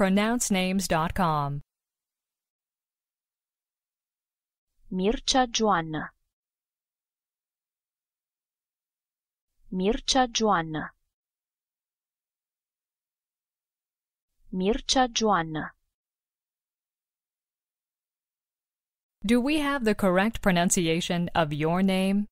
pronouncenames.com. Mircea Joanna Mircea Joanna Mircea Joanna Do we have the correct pronunciation of your name?